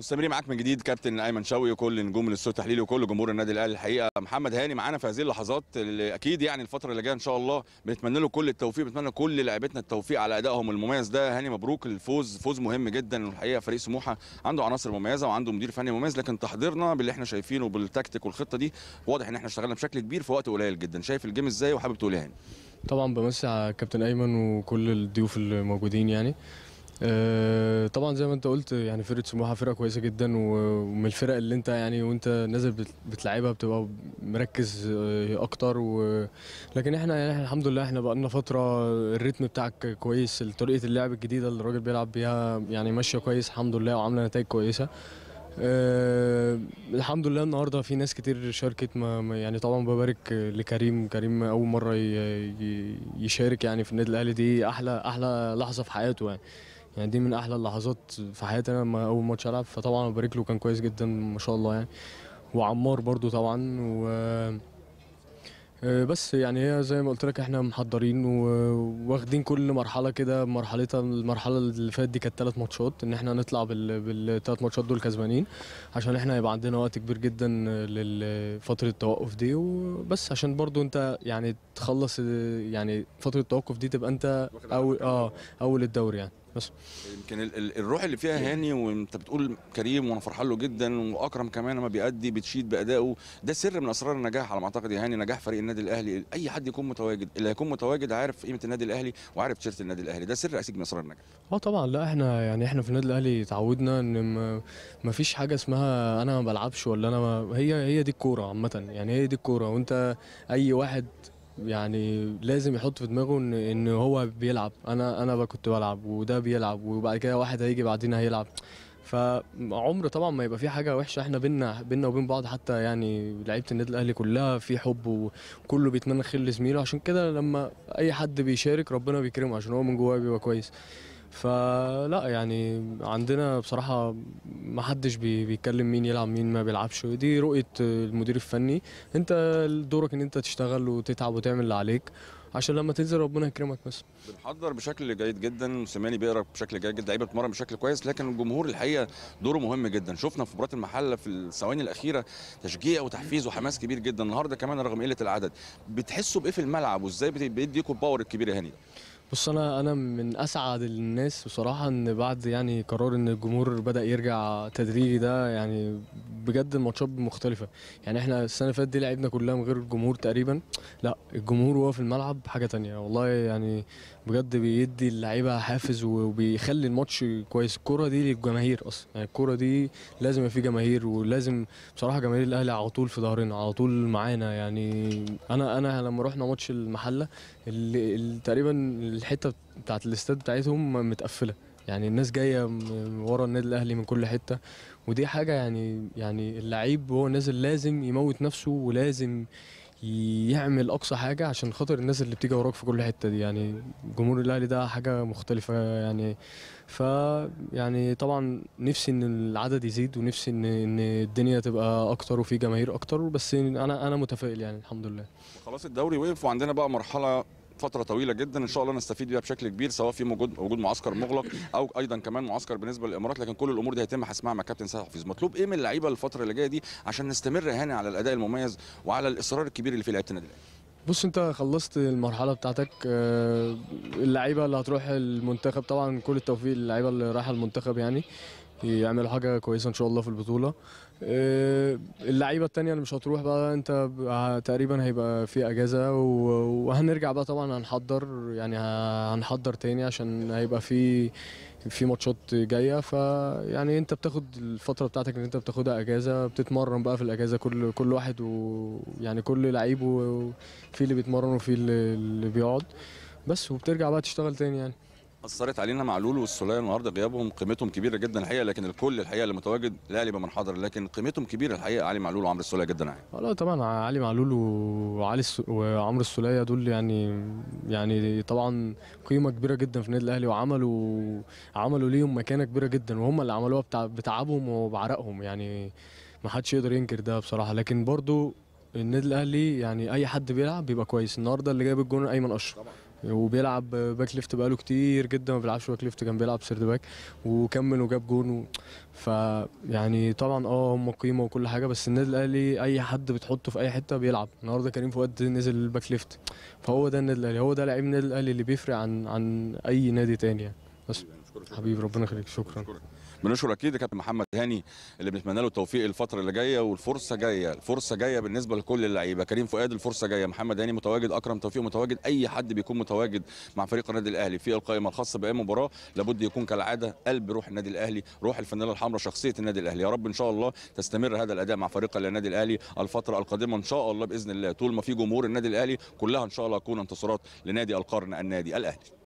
مستمرين معاك من جديد كابتن ايمن شوقي وكل نجوم الاستوديو التحليلي وكل جمهور النادي الاهلي الحقيقه محمد هاني معانا في هذه اللحظات اللي اكيد يعني الفتره اللي جايه ان شاء الله بنتمنى له كل التوفيق بنتمنى كل لاعبتنا التوفيق على ادائهم المميز ده هاني مبروك الفوز فوز مهم جدا والحقيقه فريق سموحه عنده عناصر مميزه وعنده مدير فني مميز لكن تحضيرنا باللي احنا شايفينه بالتكتيك والخطه دي واضح ان احنا اشتغلنا بشكل كبير في وقت قليل جدا شايف الجيم ازاي وحابب تقول إيه هاني طبعا بمسي على كابتن ايمن وكل الضيوف اللي يعني آه، طبعا زي ما انت قلت يعني فرقه سموحه فرقه كويسه جدا ومن الفرق اللي انت يعني وانت نازل بتلعبها بتبقى مركز آه، اكتر و... لكن احنا يعني الحمد لله احنا بقى لنا فتره الريتم بتاعك كويس طريقه اللعب الجديده اللي الراجل بيلعب بيها يعني ماشيه كويس الحمد لله وعامله نتائج كويسه أه الحمد لله النهارده في ناس كتير شاركت ما يعني طبعا ببارك لكريم كريم اول مره يشارك يعني في النادي الاهلي دي احلى احلى لحظه في حياته يعني يعني دي من احلى اللحظات في حياتي انا لما اول ماتش العب فطبعا ببارك له كان كويس جدا ما شاء الله يعني وعمار برضو طبعا و آه، بس يعني هي زي ما قلت لك احنا محضرين وواخدين كل مرحله كده مرحلتها المرحله اللي فاتت دي كانت ثلاث ماتشات ان احنا نطلع بالثلاث ماتشات دول كسبانين عشان احنا هيبقى عندنا وقت كبير جدا لفتره التوقف دي وبس عشان برضو انت يعني تخلص يعني فتره التوقف دي تبقى انت اول اه اول الدوري يعني بس يمكن الروح اللي فيها هاني وانت بتقول كريم وانا فرحان له جدا واكرم كمان لما بيأدي بتشيد بادائه ده سر من اسرار النجاح على ما اعتقد يا هاني نجاح فريق النادي الاهلي اي حد يكون متواجد اللي هيكون متواجد عارف قيمه النادي الاهلي وعارف تيشيرت النادي الاهلي ده سر اسيج من اسرار النجاح اه طبعا لا احنا يعني احنا في النادي الاهلي تعودنا ان ما فيش حاجه اسمها انا ما بلعبش ولا انا ما هي هي دي الكوره عامه يعني هي دي الكوره وانت اي واحد يعني لازم يحط في دماغه ان ان هو بيلعب انا انا كنت بلعب وده بيلعب وبعد كده واحد هيجي بعدين هيلعب فعمر طبعا ما يبقى في حاجه وحشه احنا بينا بينا وبين بعض حتى يعني لعيبه النادي الاهلي كلها في حب وكله بيتمنى خير لزميله عشان كده لما اي حد بيشارك ربنا بيكرمه عشان هو من جواه بيبقى كويس فلا يعني عندنا بصراحه ما حدش بيتكلم مين يلعب مين ما بيلعبش دي رؤيه المدير الفني انت دورك ان انت تشتغل وتتعب وتعمل اللي عليك عشان لما تنزل ربنا يكرمك بس بنحضر بشكل جيد جدا سماني بيقرا بشكل جيد جدا لعيبه بتمرن بشكل كويس لكن الجمهور الحقيقه دوره مهم جدا شفنا في مباراه المحله في الثواني الاخيره تشجيع وتحفيز وحماس كبير جدا النهارده كمان رغم قله العدد بتحسوا بايه في الملعب وازاي بيديكم الباور الكبير يا هاني بص انا انا من اسعد الناس بصراحه ان بعد يعني قرار ان الجمهور بدا يرجع تدريجي ده يعني بجد الماتشات مختلفه يعني احنا السنه اللي فاتت دي لعبنا كلها من غير الجمهور تقريبا لا الجمهور وهو في الملعب حاجه تانية والله يعني بجد بيدي اللعيبه حافز وبيخلي الماتش كويس الكوره دي للجماهير اصلا يعني الكوره دي لازم يبقى في جماهير ولازم بصراحه جماهير الاهلي على طول في ظهرنا على طول معانا يعني انا انا لما رحنا ماتش المحله اللي تقريبا الحته بتاعت الاستاد بتاعتهم متقفله يعني الناس جايه ورا النادي الاهلي من كل حته ودي حاجه يعني يعني اللعيب وهو نازل لازم يموت نفسه ولازم يعمل اقصى حاجه عشان خاطر الناس اللي بتيجي وراك في كل حته دي يعني جمهور الاهلي ده حاجه مختلفه يعني ف يعني طبعا نفسي ان العدد يزيد ونفسي ان ان الدنيا تبقى اكتر وفي جماهير اكتر بس انا انا متفائل يعني الحمد لله خلاص الدوري وقف وعندنا بقى مرحله فتره طويله جدا ان شاء الله نستفيد بيها بشكل كبير سواء في وجود وجود معسكر مغلق او ايضا كمان معسكر بالنسبه للامارات لكن كل الامور دي هيتم حسمها مع كابتن سيد حفيظ مطلوب ايه من اللعيبه الفتره اللي جايه دي عشان نستمر هنا على الاداء المميز وعلى الاصرار الكبير اللي في لعيبه النادي الاهلي بص انت خلصت المرحله بتاعتك آه، اللعيبه اللي هتروح المنتخب طبعا كل التوفيق للعيبه اللي رايحه المنتخب يعني يعملوا حاجه كويسه ان شاء الله في البطوله آه، اللعيبه الثانيه اللي مش هتروح بقى انت تقريبا هيبقى في اجازه وهنرجع بقى طبعا هنحضر يعني هنحضر تاني عشان هيبقى في في ماتشات جايه فيعني انت بتاخد الفتره بتاعتك اللي انت بتاخدها اجازه بتتمرن بقى في الاجازه كل كل واحد ويعني كل لعيب وفي اللي بيتمرن وفي اللي بيقعد بس وبترجع بقى تشتغل تاني يعني اثرت علينا معلول والسوليه النهارده غيابهم قيمتهم كبيره جدا الحقيقه لكن الكل الحقيقه اللي متواجد لا لي من حضر لكن قيمتهم كبيره الحقيقه علي معلول وعمرو السوليه جدا يعني آه، لا طبعا علي معلول وعلي وعمرو السوليه دول يعني يعني طبعا قيمه كبيره جدا في النادي الاهلي وعملوا عملوا ليهم مكانه كبيره جدا وهم اللي عملوها بتع... بتعبهم وبعرقهم يعني ما حدش يقدر ينكر ده بصراحه لكن برضو النادي الاهلي يعني اي حد بيلعب بيبقى كويس النهارده اللي جايب الجون ايمن اشرف وبيلعب باك ليفت بقاله كتير جدا ما بيلعبش باك ليفت كان بيلعب سيرد باك وكمل وجاب جون و... يعني طبعا اه هم قيمه وكل حاجه بس النادي الاهلي اي حد بتحطه في اي حته بيلعب النهارده كريم فؤاد نزل الباك ليفت فهو ده النادي الاهلي هو ده لعيب النادي الاهلي اللي بيفرق عن عن اي نادي تاني يعني بس حبيبي ربنا يخليك شكرا بنشكر اكيد كابتن محمد هاني اللي بنتمنى له التوفيق الفتره اللي جايه والفرصه جايه الفرصه جايه بالنسبه لكل اللعيبه كريم فؤاد الفرصه جايه محمد هاني متواجد اكرم توفيق متواجد اي حد بيكون متواجد مع فريق النادي الاهلي في القائمه الخاصه باي مباراه لابد يكون كالعاده قلب روح النادي الاهلي روح الفنانه الحمراء شخصيه النادي الاهلي يا رب ان شاء الله تستمر هذا الاداء مع فريق النادي الاهلي الفتره القادمه ان شاء الله باذن الله طول ما في جمهور النادي الاهلي كلها ان شاء الله تكون انتصارات لنادي القرن النادي الاهلي